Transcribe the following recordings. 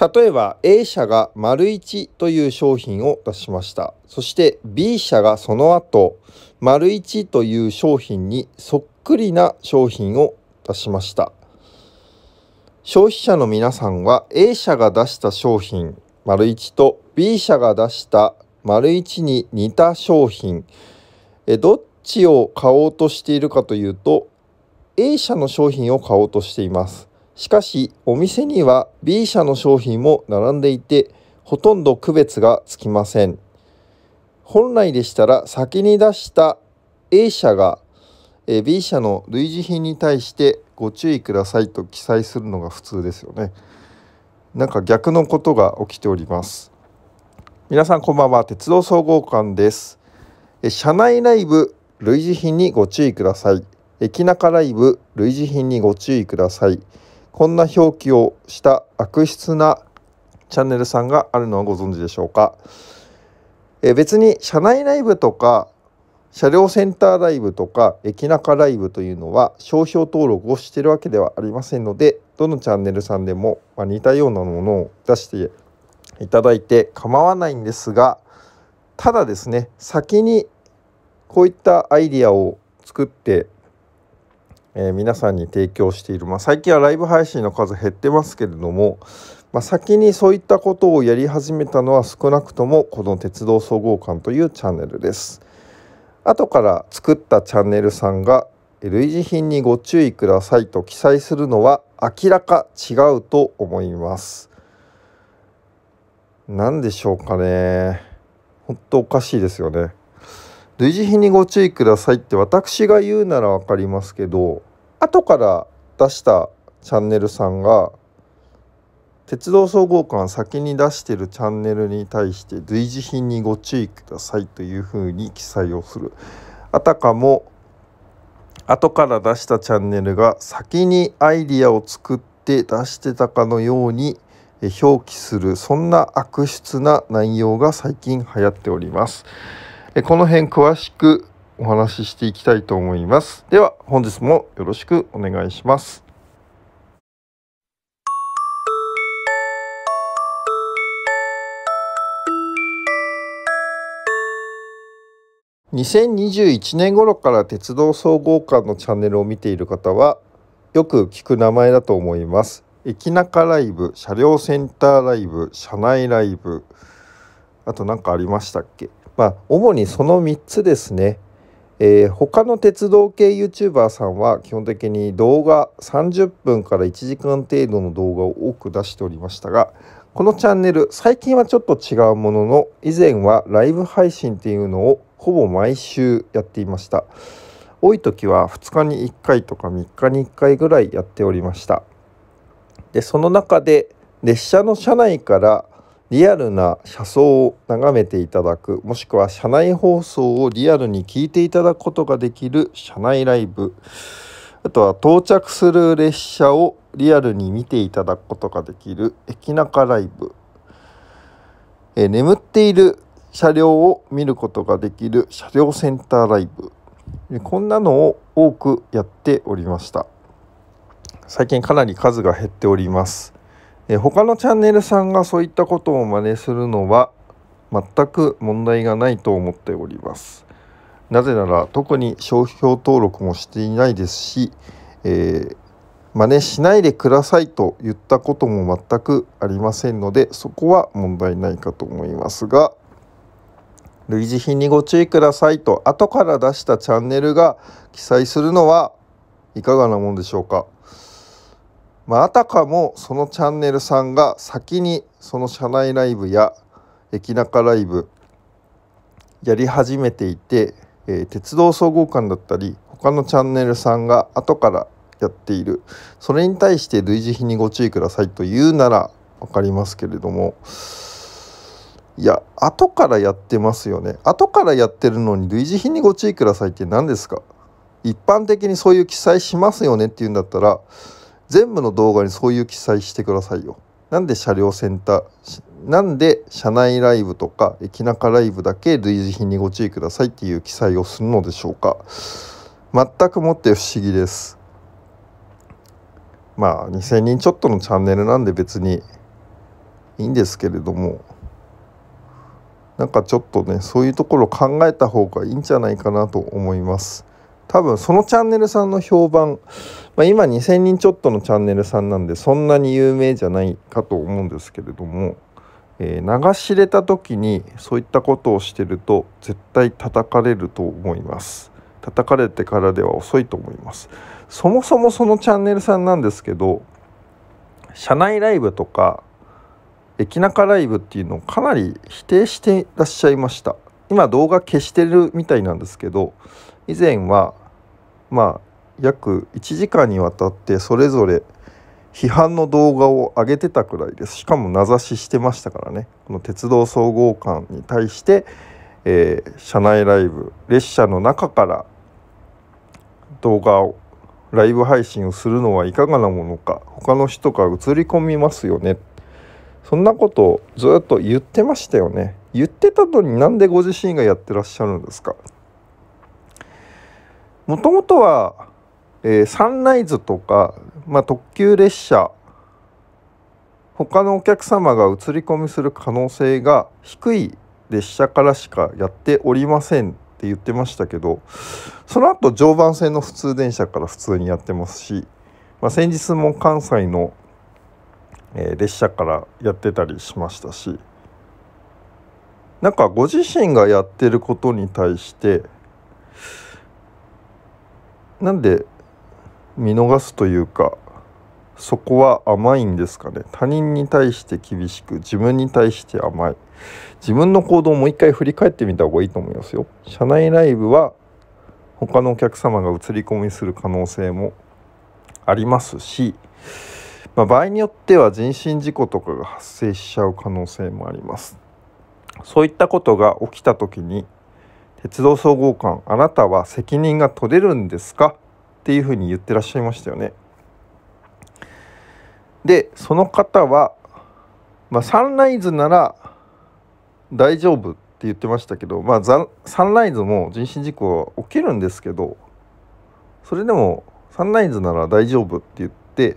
例えば A 社が丸1という商品を出しました。そして B 社がその後、丸1という商品にそっくりな商品を出しました。消費者の皆さんは A 社が出した商品丸1と B 社が出した丸1に似た商品えどっちを買おうとしているかというと A 社の商品を買おうとしていますしかしお店には B 社の商品も並んでいてほとんど区別がつきません本来でしたら先に出した A 社が B 社の類似品に対してご注意くださいと記載するのが普通ですよねなんか逆のことが起きております皆さんこんばんは鉄道総合館です車内ライブ類似品にご注意ください駅中ライブ類似品にご注意くださいこんな表記をした悪質なチャンネルさんがあるのはご存知でしょうか、え別に車内ライブとか車両センターライブとか駅ナカライブというのは商標登録をしているわけではありませんのでどのチャンネルさんでも、ま似たようなものを出していただいて構わないんですがただですね先にこういったアイディアを作ってえー、皆さんに提供している、まあ、最近はライブ配信の数減ってますけれども、まあ、先にそういったことをやり始めたのは少なくともこの「鉄道総合館」というチャンネルです。後から作ったチャンネルさんが「類似品にご注意ください」と記載するのは明らか違うと思います。何でしょうかね。ほんとおかしいですよね。類似品にご注意くださいって私が言うなら分かりますけど後から出したチャンネルさんが鉄道総合館先に出してるチャンネルに対して随時品にご注意くださいというふうに記載をするあたかも後から出したチャンネルが先にアイディアを作って出してたかのように表記するそんな悪質な内容が最近流行っておりますこの辺詳しくお話ししていきたいと思います。では本日もよろしくお願いします。2021年頃から鉄道総合館のチャンネルを見ている方はよく聞く名前だと思います。駅中ライブ、車両センターライブ、車内ライブ、あと何かありましたっけまあ主にその3つですね。えー、他の鉄道系 YouTuber さんは基本的に動画30分から1時間程度の動画を多く出しておりましたがこのチャンネル最近はちょっと違うものの以前はライブ配信っていうのをほぼ毎週やっていました多い時は2日に1回とか3日に1回ぐらいやっておりましたでその中で列車の車内からリアルな車窓を眺めていただくもしくは車内放送をリアルに聞いていただくことができる車内ライブあとは到着する列車をリアルに見ていただくことができる駅ナカライブえ眠っている車両を見ることができる車両センターライブこんなのを多くやっておりました最近かなり数が減っておりますえ他のチャンネルさんがそういったことを真似するのは全く問題がないと思っております。なぜなら特に商標登録もしていないですし、えー、真似しないでくださいと言ったことも全くありませんのでそこは問題ないかと思いますが類似品にご注意くださいと後から出したチャンネルが記載するのはいかがなもんでしょうか。まあ、あたかもそのチャンネルさんが先にその社内ライブや駅ナカライブやり始めていて、えー、鉄道総合館だったり他のチャンネルさんが後からやっているそれに対して類似品にご注意くださいと言うなら分かりますけれどもいや後からやってますよね後からやってるのに類似品にご注意くださいって何ですか一般的にそういう記載しますよねっていうんだったら全部の動画にそういう記載してくださいよ。なんで車両センター、なんで車内ライブとか駅ナカライブだけ類似品にご注意くださいっていう記載をするのでしょうか。全くもって不思議です。まあ2000人ちょっとのチャンネルなんで別にいいんですけれどもなんかちょっとねそういうところ考えた方がいいんじゃないかなと思います。多分そのチャンネルさんの評判、まあ、今2,000人ちょっとのチャンネルさんなんでそんなに有名じゃないかと思うんですけれども、えー、流し入れた時にそういったことをしてると絶対叩かれると思います叩かれてからでは遅いと思いますそもそもそのチャンネルさんなんですけど社内ライブとか駅中ライブっていうのをかなり否定してらっしゃいました今動画消してるみたいなんですけど以前はまあ約1時間にわたってそれぞれ批判の動画を上げてたくらいですしかも名指ししてましたからねこの鉄道総合館に対して、えー、車内ライブ列車の中から動画をライブ配信をするのはいかがなものか他の人が映り込みますよねそんなことをずっと言ってましたよね言ってたのになんでご自身がやってらっしゃるんですかもともとは、えー、サンライズとか、まあ、特急列車他のお客様が移り込みする可能性が低い列車からしかやっておりませんって言ってましたけどその後常磐線の普通電車から普通にやってますし、まあ、先日も関西の、え列車からやってたりしましたしなんかご自身がやってることに対してなんで見逃すというかそこは甘いんですかね他人に対して厳しく自分に対して甘い自分の行動をもう一回振り返ってみた方がいいと思いますよ社内ライブは他のお客様が映り込みする可能性もありますし、まあ、場合によっては人身事故とかが発生しちゃう可能性もありますそういったことが起きた時に鉄道総合官あなたは責任が取れるんですかっていうふうに言ってらっしゃいましたよね。でその方は、まあ、サンライズなら大丈夫って言ってましたけど、まあ、サンライズも人身事故は起きるんですけどそれでもサンライズなら大丈夫って言って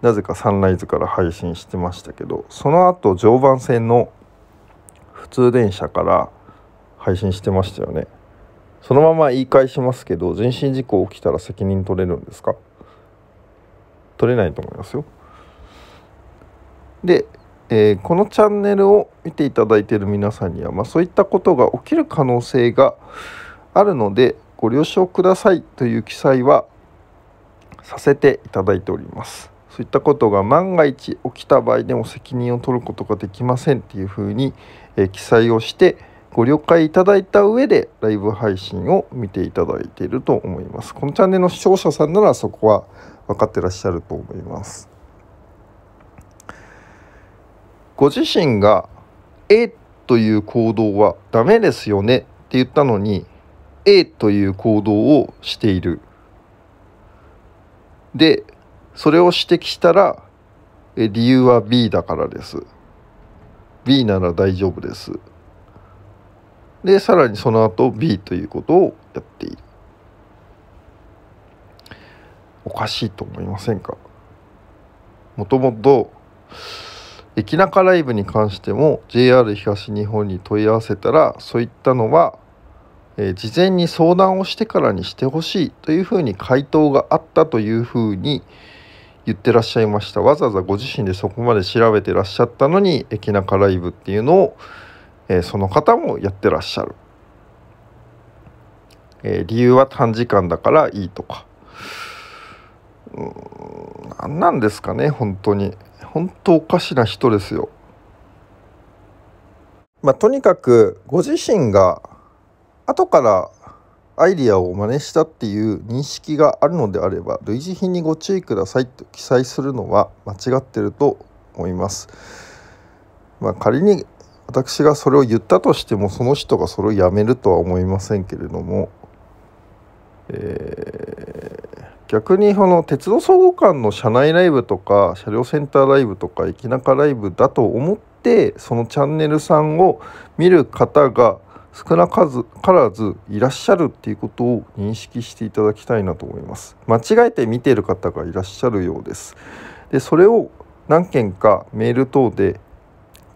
なぜかサンライズから配信してましたけどその後常磐線の普通電車から配信してましたよねそのまま言い返しますけど人身事故起きたら責任取れるんですか取れないと思いますよで、えー、このチャンネルを見ていただいている皆さんには、まあ、そういったことが起きる可能性があるのでご了承くださいという記載はさせていただいておりますそういったことが万が一起きた場合でも責任を取ることができませんっていうふうに、えー、記載をして、ご了解いただいた上でライブ配信を見ていただいていると思います。このチャンネルの視聴者さんならそこは分かってらっしゃると思います。ご自身が「A」という行動はダメですよねって言ったのに「A」という行動をしている。でそれを指摘したら理由は B だからです。B なら大丈夫です。でさらにその後 B ということをやっているおかしいと思いませんかもともと駅ナカライブに関しても JR 東日本に問い合わせたらそういったのは、えー、事前に相談をしてからにしてほしいというふうに回答があったというふうに言ってらっしゃいましたわざわざご自身でそこまで調べてらっしゃったのに駅ナカライブっていうのをえー、その方もやってらっしゃる、えー、理由は短時間だからいいとかうん何なんですかね本当に本当おかしな人ですよまあとにかくご自身が後からアイディアを真似したっていう認識があるのであれば類似品にご注意くださいと記載するのは間違ってると思います。まあ、仮に私がそれを言ったとしてもその人がそれをやめるとは思いませんけれども、えー、逆にその鉄道総合館の車内ライブとか車両センターライブとか駅ナカライブだと思ってそのチャンネルさんを見る方が少なからずいらっしゃるっていうことを認識していただきたいなと思います。間違えて見ている方がいらっしゃるようです。でそれを何件かメール等で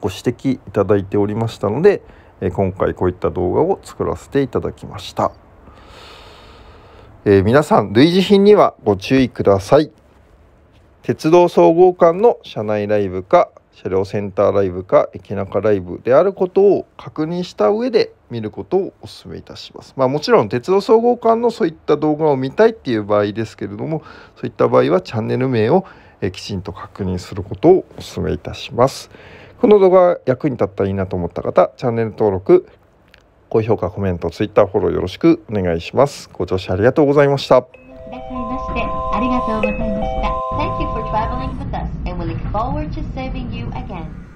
ご指摘いただいておりましたので、え今回こういった動画を作らせていただきました、えー、皆さん類似品にはご注意ください鉄道総合館の車内ライブか車両センターライブか駅中ライブであることを確認した上で見ることをお勧めいたします。まあ、もちろん鉄道総合館のそういった動画を見たいっていう場合ですけれどもそういった場合はチャンネル名をきちんと確認することをお勧めいたします。この動画役に立ったらいいなと思った方、チャンネル登録、高評価、コメント、ツイッターフォローよろしくお願いします。ご聴取ありがとうございました。くださいまして、ありがとうございました。Thank you for traveling with us and we look forward to s a v i n g you again.